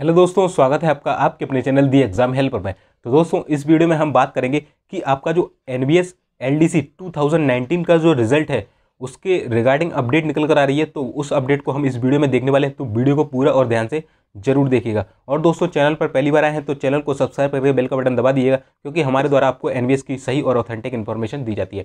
hello दोस्तों स्वागत है आपका आपके अपने चैनल दी एग्जाम हेल्पर में तो दोस्तों इस वीडियो में हम बात करेंगे कि आपका जो N B S L D C two thousand nineteen का जो रिजल्ट है उसके रिगार्डिंग अपडेट निकल कर आ रही है तो उस अपडेट को हम इस वीडियो में देखने वाले हैं तो वीडियो को पूरा और ध्यान से जरूर देखिएगा और दोस्तों चैनल पर पहली बार आए हैं तो चैनल को सब्सक्राइब करके बेल का बटन दबा दिएगा क्योंकि हमारे द्वारा आपको एन की सही और ऑथेंटिक इन्फॉर्मेशन दी जाती है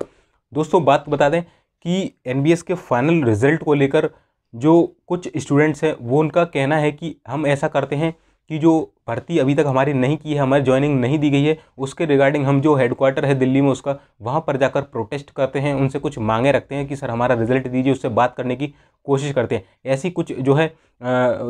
दोस्तों बात बता दें कि एन के फाइनल रिजल्ट को लेकर जो कुछ स्टूडेंट्स हैं वो उनका कहना है कि हम ऐसा करते हैं कि जो भर्ती अभी तक हमारी नहीं की है हमारी ज्वाइनिंग नहीं दी गई है उसके रिगार्डिंग हम जो हेडक्वार्टर है दिल्ली में उसका वहाँ पर जाकर प्रोटेस्ट करते हैं उनसे कुछ मांगे रखते हैं कि सर हमारा रिजल्ट दीजिए उससे बात करने की कोशिश करते हैं ऐसी कुछ जो है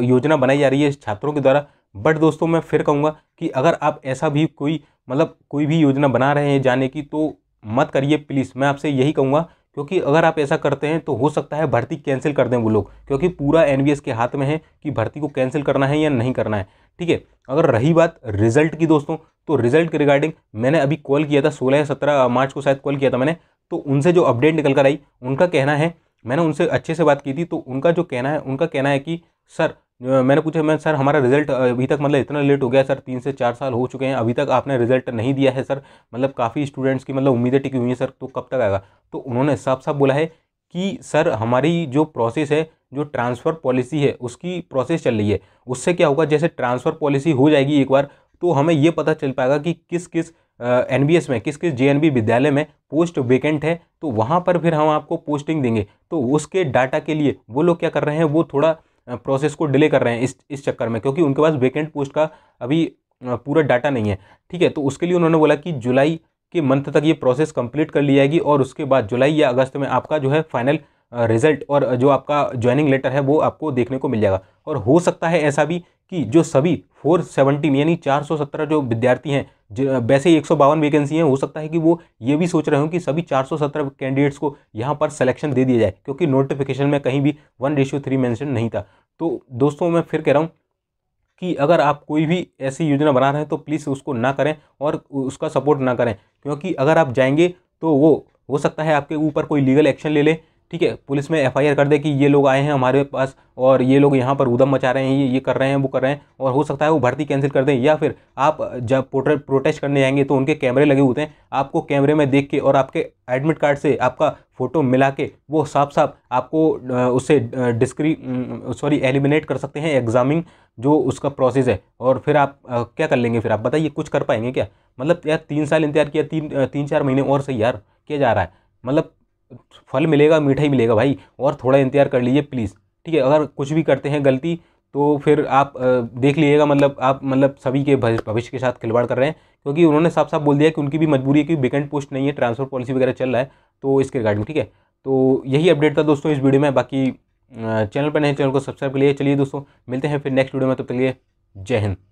योजना बनाई जा रही है छात्रों के द्वारा बट दोस्तों मैं फिर कहूँगा कि अगर आप ऐसा भी कोई मतलब कोई भी योजना बना रहे हैं जाने की तो मत करिए प्लीज़ मैं आपसे यही कहूँगा क्योंकि अगर आप ऐसा करते हैं तो हो सकता है भर्ती कैंसिल कर दें वो लोग क्योंकि पूरा एन के हाथ में है कि भर्ती को कैंसिल करना है या नहीं करना है ठीक है अगर रही बात रिजल्ट की दोस्तों तो रिजल्ट के रिगार्डिंग मैंने अभी कॉल किया था सोलह या सत्रह मार्च को शायद कॉल किया था मैंने तो उनसे जो अपडेट निकल कर आई उनका कहना है मैंने उनसे अच्छे से बात की थी तो उनका जो कहना है उनका कहना है कि सर मैंने पूछा मैं सर हमारा रिजल्ट अभी तक मतलब इतना लेट हो गया सर तीन से चार साल हो चुके हैं अभी तक आपने रिजल्ट नहीं दिया है सर मतलब काफ़ी स्टूडेंट्स की मतलब उम्मीदें टिकी हुई हैं सर तो कब तक आएगा तो उन्होंने साफ साफ बोला है कि सर हमारी जो प्रोसेस है जो ट्रांसफ़र पॉलिसी है उसकी प्रोसेस चल रही है उससे क्या होगा जैसे ट्रांसफ़र पॉलिसी हो जाएगी एक बार तो हमें ये पता चल पाएगा कि किस किस एन uh, में किस किस जे विद्यालय में पोस्ट वेकेंट है तो वहाँ पर फिर हम आपको पोस्टिंग देंगे तो उसके डाटा के लिए वो लोग क्या कर रहे हैं वो थोड़ा प्रोसेस को डिले कर रहे हैं इस इस चक्कर में क्योंकि उनके पास वेकेंट पोस्ट का अभी पूरा डाटा नहीं है ठीक है तो उसके लिए उन्होंने बोला कि जुलाई के मंथ तक ये प्रोसेस कंप्लीट कर ली जाएगी और उसके बाद जुलाई या अगस्त में आपका जो है फाइनल रिजल्ट और जो आपका ज्वाइनिंग लेटर है वो आपको देखने को मिल जाएगा और हो सकता है ऐसा भी कि जो सभी फोर यानी चार सौ सत्रह जो विद्यार्थी हैं वैसे ही एक सौ बावन वैकेंसी हैं हो सकता है कि वो ये भी सोच रहे हो कि सभी चार सौ सत्रह कैंडिडेट्स को यहाँ पर सिलेक्शन दे दिया जाए क्योंकि नोटिफिकेशन में कहीं भी वन रेशियो थ्री मैंशन नहीं था तो दोस्तों मैं फिर कह रहा हूँ कि अगर आप कोई भी ऐसी योजना बना रहे हैं तो प्लीज़ उसको ना करें और उसका सपोर्ट ना करें क्योंकि अगर आप जाएंगे तो वो हो सकता है आपके ऊपर कोई लीगल एक्शन ले लें ठीक है पुलिस में एफआईआर कर दे कि ये लोग आए हैं हमारे पास और ये लोग यहाँ पर उदम मचा रहे हैं ये ये कर रहे हैं वो कर रहे हैं और हो सकता है वो भर्ती कैंसिल कर दें या फिर आप जब प्रोटेस्ट करने जाएंगे तो उनके कैमरे लगे होते हैं आपको कैमरे में देख के और आपके एडमिट कार्ड से आपका फ़ोटो मिला के वो साफ साफ आपको उसे डिस्क्री सॉरी एलिमिनेट कर सकते हैं एग्जामिंग जो उसका प्रोसेस है और फिर आप क्या कर लेंगे फिर आप बताइए कुछ कर पाएंगे क्या मतलब यार तीन साल इंतजार किया तीन तीन चार महीने और सही यार किया जा रहा है मतलब फल मिलेगा मीठा ही मिलेगा भाई और थोड़ा इंतजार कर लीजिए प्लीज़ ठीक है अगर कुछ भी करते हैं गलती तो फिर आप देख लीजिएगा मतलब आप मतलब सभी के भविष्य के साथ खिलवाड़ कर रहे हैं क्योंकि उन्होंने साफ साफ बोल दिया कि उनकी भी मजबूरी है कि वेकेंट पोस्ट नहीं है ट्रांसफर पॉलिसी वगैरह चल रहा है तो इसके रिगार्डिंग ठीक है तो यही अपडेट था दोस्तों इस वीडियो में बाकी चैनल पर नए चैनल को सब्सक्राइब कर लिए चलिए दोस्तों मिलते हैं फिर नेक्स्ट वीडियो में तब तो तक लिए जय हिंद